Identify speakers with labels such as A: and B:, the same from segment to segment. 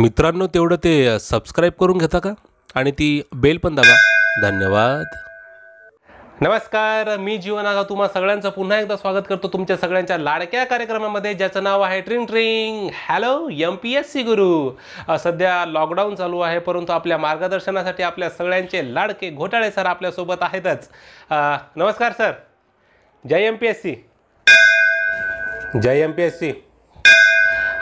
A: मित्रांनो तेवढं ते सबस्क्राईब करून घेता का आणि ती बेल पण दाबा धन्यवाद नमस्कार मी जीवनागा तुम्हा सगळ्यांचं पुन्हा एकदा स्वागत करतो तुमच्या सगळ्यांच्या लाडक्या कार्यक्रमामध्ये ज्याचं नाव आहे tring tring hello M P S C गुरु सध्या लॉकडाऊन चालू आहे परंतु आपल्या मार्गदर्शनासाठी आपल्या सगळ्यांचे लाडके घोटाळे सर आपल्यासोबत आहेतच नमस्कार सर जय एम पी एस सी जय एम पी एस सी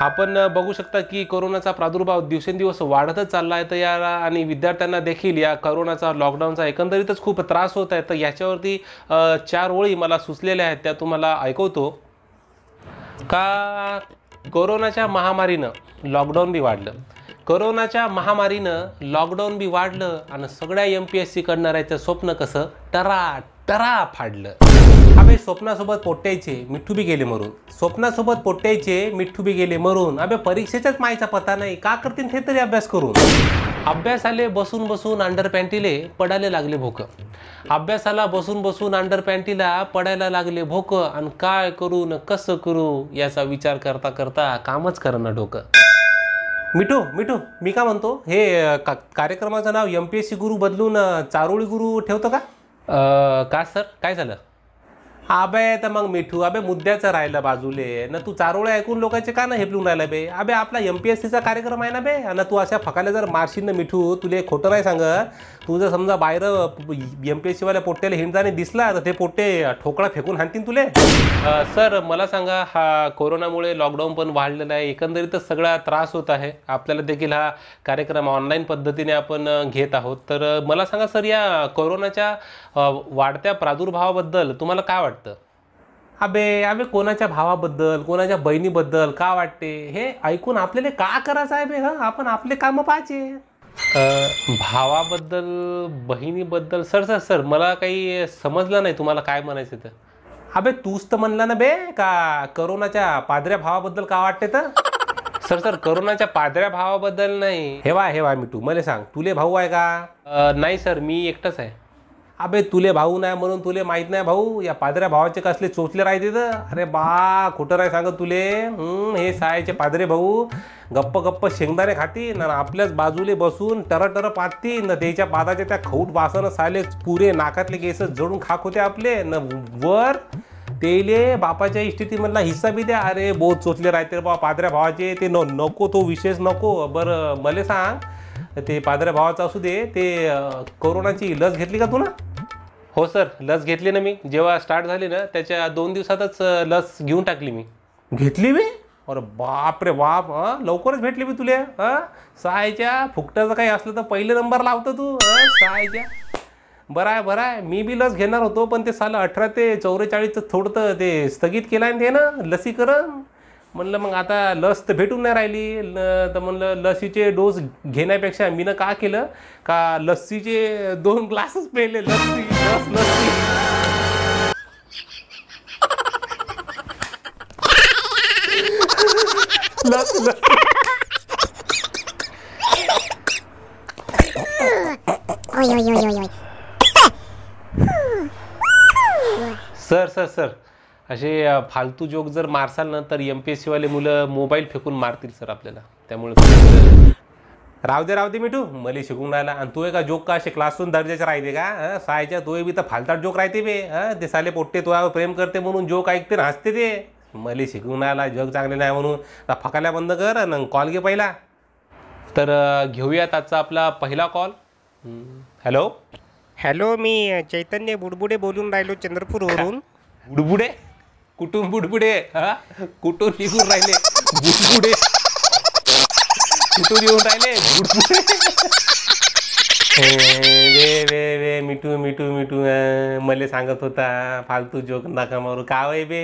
A: आपण बघू शकता की कोरोनाचा प्रादुर्भाव दिवसेंदिवस वाढतच चालला आहे तर या आणि विद्यार्थ्यांना देखील या करोनाचा लॉकडाऊनचा एकंदरीतच खूप त्रास होत आहे तर याच्यावरती चार ओळी मला सुचलेल्या आहेत त्या तुम्हाला ऐकवतो का कोरोनाच्या महामारीनं लॉकडाऊन बी वाढलं करोनाच्या महामारीनं लॉकडाऊन बी वाढलं आणि सगळ्या एम पी एस सी करणाऱ्याचं स्वप्न कसं टरा टरा फाडलं अबे स्वप्नासोबत पोट्यायचे मिठू बी गेले मरून स्वप्नासोबत पोट्यायचे मिठू बी गेले मरून अबे परीक्षेच्याच मायचा पता नाही का करतील ते तरी अभ्यास करून आले बसून बसून अंडर पॅन्टीले पडायला लागले भोक अभ्यासाला बसून बसून अंडर पॅन्टीला पडायला लागले भोक आणि काय करू न कसं करू याचा विचार करता करता कामच करणं डोकं मिठू मिठू मी का म्हणतो हे का कार्यक्रमाचं नाव एम पी एस सी गुरु बदलून चारोळी गुरु ठेवतो का आ, का सर काय झालं अबे तर मग मिठू अबे मुद्द्याचं राहिलं बाजूले ना तू चारोळे ऐकून लोकांचे का ना हेपलून राहिलं बे अबे आपला एम पी एस सीचा कार्यक्रम आहे ना बे आणि तू अशा फकाल्या जर मारशील ना मिठू तुले खोटं नाही सांगत तू जर समजा बाहेर एम पी एस सीवाल्या पोट्ट्याला हिंडताना दिसला तर ते पोट्टे ठोकळा फेकून हाणतील तुले सर मला सांगा हा कोरोनामुळे लॉकडाऊन पण वाढलेला आहे एकंदरीतच सगळा त्रास होत आहे आपल्याला देखील हा कार्यक्रम ऑनलाईन पद्धतीने आपण घेत आहोत तर मला सांगा सर या कोरोनाच्या वाढत्या प्रादुर्भावाबद्दल तुम्हाला काय वाटतं वाटतं अबे अबे कोणाच्या भावाबद्दल कोणाच्या बहिणीबद्दल का वाटते हे ऐकून आपल्याला का करायचं आहे बे हा आपण आपले कामं पाहिजे भावाबद्दल बहिणीबद्दल सर सर सर मला काही समजलं नाही तुम्हाला काय म्हणायचं तर अबे तूच तर म्हणलं ना बे का करोनाच्या पादऱ्या भावाबद्दल का वाटते तर सर सर करोनाच्या पादऱ्या भावाबद्दल नाही हेवा हेवा मी तू मला सांग तुले भाऊ आहे का नाही सर मी एकटाच आहे अबे तुले भाऊ नाही म्हणून तुले माहीत नाही भाऊ या पादऱ्या भावाचे कसले चोचले राहते तर अरे बा खोटं राय सांग तुले हे सायचे पादरे भाऊ गप्प गप्प शेंगदाणे खाती ना आपल्याच बाजूले बसून टरटर टर न ना त्याच्या पादाच्या त्या खऊट वासनं साले पुरे नाकातले केस जडून खाक होते आपले न वर तेले बापाच्या इष्टितीमधला हिस्सा बी द्या अरे बहुत चोचले राहते बा पादऱ्या भावाचे ते नको तो विशेष नको बरं मले सांग ते पादऱ्या भावाचं असू दे ते कोरोनाची लस घेतली का तू ना हो सर लस घेतली ना मी जेव्हा स्टार्ट झाली ना त्याच्या दोन दिवसातच लस घेऊन टाकली मी घेतली मी अरे बाप रे बाप हं लवकरच भेटली मी तुला हा सायच्या फुकट्याचं काही असलं तर पहिले नंबर लावतो तू सायच्या बरं आहे बरं आहे मी बी लस घेणार होतो पण ते साल अठरा ते चौवेचाळीसचं थोडं ते स्थगित केलं आहे ते ना लसीकरण म्हणलं मग आता लस तर भेटून नाही राहिली ल तर म्हणलं लसीचे डोस घेण्यापेक्षा मीनं का केलं का लस्सीचे दोन ग्लासच पेले लस्सी
B: लस लस्सी लस
A: सर सर सर असे फालतू जोक जर मारसाल ना तर एम पी एस सीवाले मुलं मोबाईल फेकून मारतील सर आपल्याला त्यामुळे राव दे राव दे मिठू मले शिकून राहिला आणि तू का जोक का असे क्लासून दर्जाचे राहते का सायच्या तोय बी तर फालतात जोक राहते बे ते साले पोट्टे तुला प्रेम करते म्हणून जोक ऐकते ना हसते ते मले शिकून राहिला जग चांगले नाही म्हणून फकायला बंद कर ना कॉल घे पहिला तर घेऊयात आजचा आपला पहिला कॉल हॅलो हॅलो मी चैतन्य बुडबुडे बोलून राहिलो चंद्रपूरवरून बुडबुडे कुठून बुडबुडे हा कुठून निघून राहिले बुडबुडे कुठून येऊन राहिले बुडबुडे वे वे वे मिठू मिठू मिठू मले सांगत होता फालतू जोक नाका मारू का बे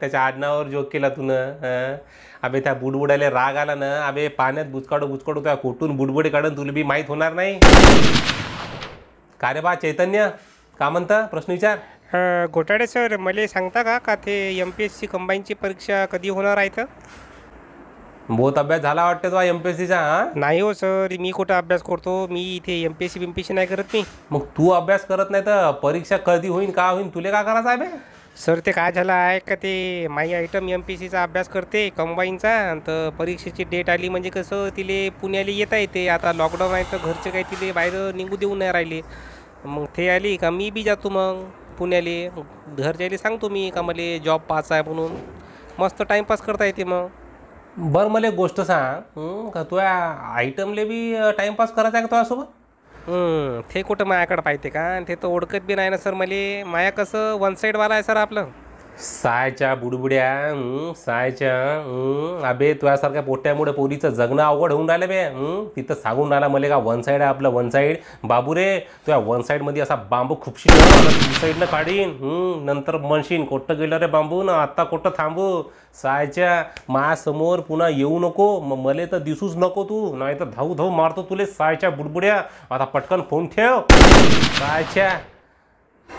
A: त्याच्या आडनावर जोक केला तुन अबे त्या बुडबुडायला राग आला ना अबे पाण्यात बुचकाडू बुचकाडू का कुठून बुडबुडे काढून तुला बी माहीत होणार नाही का रे बा चैतन्य का म्हणता प्रश्न विचार घोटाळे सर मला सांगता का का ते एम पी एस सी कंबाईनची परीक्षा कधी होणार आहे तर बहुत अभ्यास झाला वाटतं तो एम पी एस सीचा नाही हो सर मी कुठं अभ्यास करतो मी इथे M P S C M C नाही करत मी मग तू अभ्यास करत नाही तर परीक्षा कधी होईन का होईन तुले का करायचं आहे सर ते काय झालं आहे का ते माई आयटम एम पी सीचा अभ्यास करते कंबाईनचा तर परीक्षेची डेट आली म्हणजे कसं तिले पुण्याला येता येते आता लॉकडाऊन आहे तर घरचे काही तिले बाहेर निघू देऊ नाही राहिले मग ते आली का मी बी जातो मग पुण्याले घरच्याले सांगतो मी का मला जॉब पाहायचा आहे म्हणून मस्त टाईमपास करता येते मग बरं मला एक गोष्ट सांग का या आयटमले बी टाईमपास करत आहे का तुझ्यासोबत ते कुठं मायाकडे पाहिजे का आणि ते तर ओळखत बी नाही ना सर मला माया कसं वन साईडवाला आहे सर आपलं सायच्या बुडबुड्या सायच्या अबे तुझ्यासारख्या पोट्यामुळे पोरीचं जगणं अवघड होऊन राहिलं बे तिथं सांगून राहिला मला का वन साईड आहे आपलं वन साईड बाबू रे तुझ्या वन साईडमध्ये असा बांबू खुपशी साईडनं काढीन नंतर म्हणशीन कोट्ट गेलं रे बांबू ना आत्ता कोट्ट थांबू सायच्या मायासमोर पुन्हा येऊ नको मग मला तर दिसूच नको तू नाही तर धावू धाऊ मारतो तुले सायच्या बुडबुड्या आता पटकन फोन ठेव सायच्या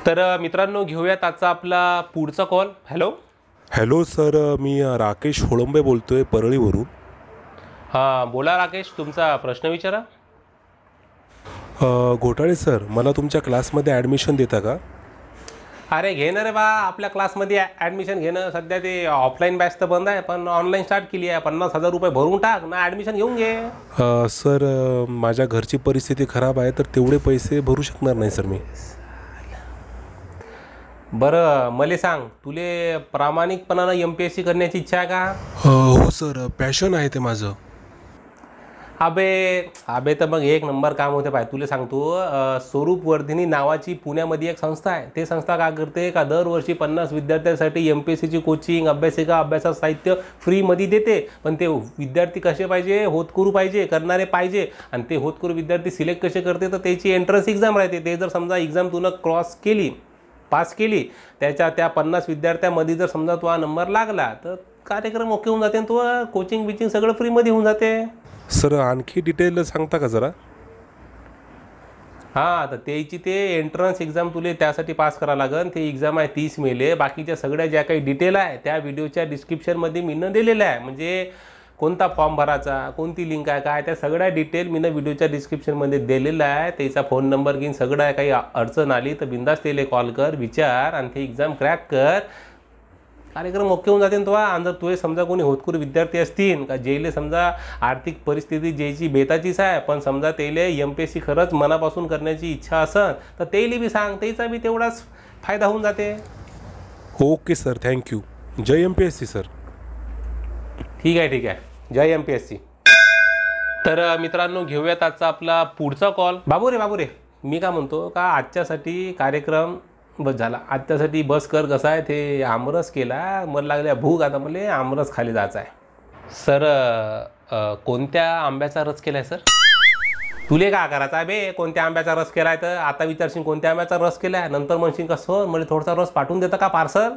A: तर मित्रांनो घेऊयात आजचा आपला पुढचा कॉल हॅलो
B: हॅलो सर मी राकेश होळंबे बोलतोय परळीवरून
A: हां बोला राकेश तुमचा प्रश्न विचारा
B: घोटाळे सर मला तुमच्या क्लासमध्ये ॲडमिशन देता का
A: अरे घे रे बा आपल्या क्लासमध्ये ॲडमिशन घेणं सध्या ते ऑफलाईन बॅच तर बंद आहे पण ऑनलाईन स्टार्ट केली आहे पन्नास हजार रुपये भरून टाक ना ॲडमिशन घेऊन घे
B: सर माझ्या घरची परिस्थिती खराब आहे तर तेवढे पैसे भरू शकणार नाही सर मी
A: बरं मले सांग तुले प्रामाणिकपणानं एम पी एस सी करण्याची इच्छा आहे का
B: हो, हो सर पॅशन आहे ते माझं
A: अबे अबे तर मग एक नंबर काम होते पाय तुला सांगतो स्वरूप वर्धिनी नावाची पुण्यामध्ये एक संस्था आहे ते संस्था काय करते का दरवर्षी पन्नास विद्यार्थ्यांसाठी एम पी एस सीची कोचिंग अभ्यासिका अभ्यासा साहित्य फ्रीमध्ये देते पण ते विद्यार्थी कसे पाहिजे होतकरू पाहिजे करणारे पाहिजे आणि ते होतकरू विद्यार्थी सिलेक्ट कसे करते तर त्याची एंट्रन्स एक्झाम राहते ते जर समजा एक्झाम तुला क्रॉस केली पास केली त्याच्या त्या पन्नास विद्यार्थ्यामध्ये जर समजा तो हा नंबर लागला तर कार्यक्रम ओके होऊन जाते आणि तो कोचिंग बिचिंग सगळं फ्रीमध्ये होऊन जाते
B: सर आणखी डिटेल सांगता का जरा
A: हां तर त्याची ते एंट्रन्स एक्झाम तुले त्यासाठी पास करा लागेल ते एक्झाम आहे तीस मेले बाकीच्या सगळ्या ज्या काही डिटेल आहे त्या व्हिडिओच्या डिस्क्रिप्शनमध्ये न दिलेल्या आहे म्हणजे कोणता फॉर्म भरायचा कोणती लिंक आहे काय त्या सगळ्या डिटेल मी ना व्हिडिओच्या डिस्क्रिप्शनमध्ये दिलेला आहे त्याचा फोन नंबर घेऊन सगळं आहे काही अडचण आली तर बिंदास तेले कॉल कर विचार आणि ते एक्झाम क्रॅक कर कार्यक्रम ओके होऊन जाते तेव्हा आणि जर तुझे समजा कोणी होतकूर विद्यार्थी असतील का जेले समजा आर्थिक परिस्थिती जेची बेताचीच आहे पण समजा तेले एम पी एस सी खरंच मनापासून करण्याची इच्छा असेल तर तेली बी सांग तेचा बी तेवढाच फायदा होऊन जाते
B: ओके सर थँक्यू जय M P S C sir ठीक आहे ठीक आहे जय एम पी एस सी
A: तर मित्रांनो घेऊयात आजचा आपला पुढचा कॉल बाबू रे बाबू रे मी काय म्हणतो का आजच्यासाठी कार्यक्रम बस झाला आजच्यासाठी बस कर कसा आहे ते आमरस केला मला लागल्या भूक आता मला आमरस खाली जायचा आहे सर कोणत्या आंब्याचा रस केला आहे सर तुले का करायचा बे कोणत्या आंब्याचा रस केला आहे तर आता विचारशील कोणत्या आंब्याचा रस केला आहे नंतर म्हणशील कसं म्हणजे मला थोडासा रस पाठवून देता का पार्सल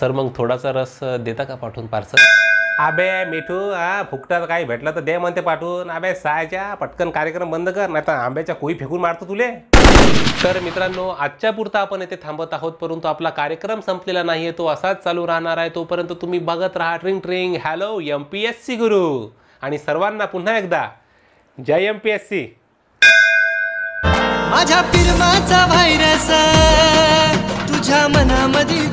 A: सर मग थोडासा रस देता का पाठवून पार्सल अबे मिठू हा फुकटा काही भेटलं तर दे म्हणते पाठवून अबे सायच्या पटकन कार्यक्रम बंद कर नाही तर आंब्याच्या कोई फेकून मारतो तुले तर मित्रांनो आजच्या पुरता आपण येथे थांबत आहोत परंतु आपला कार्यक्रम संपलेला नाहीये तो असाच चालू राहणार आहे तोपर्यंत तुम्ही बघत राहा tring tring hello M P S C गुरु आणि सर्वांना पुन्हा एकदा जय M P S C
B: virus तुझ्या मनामध्ये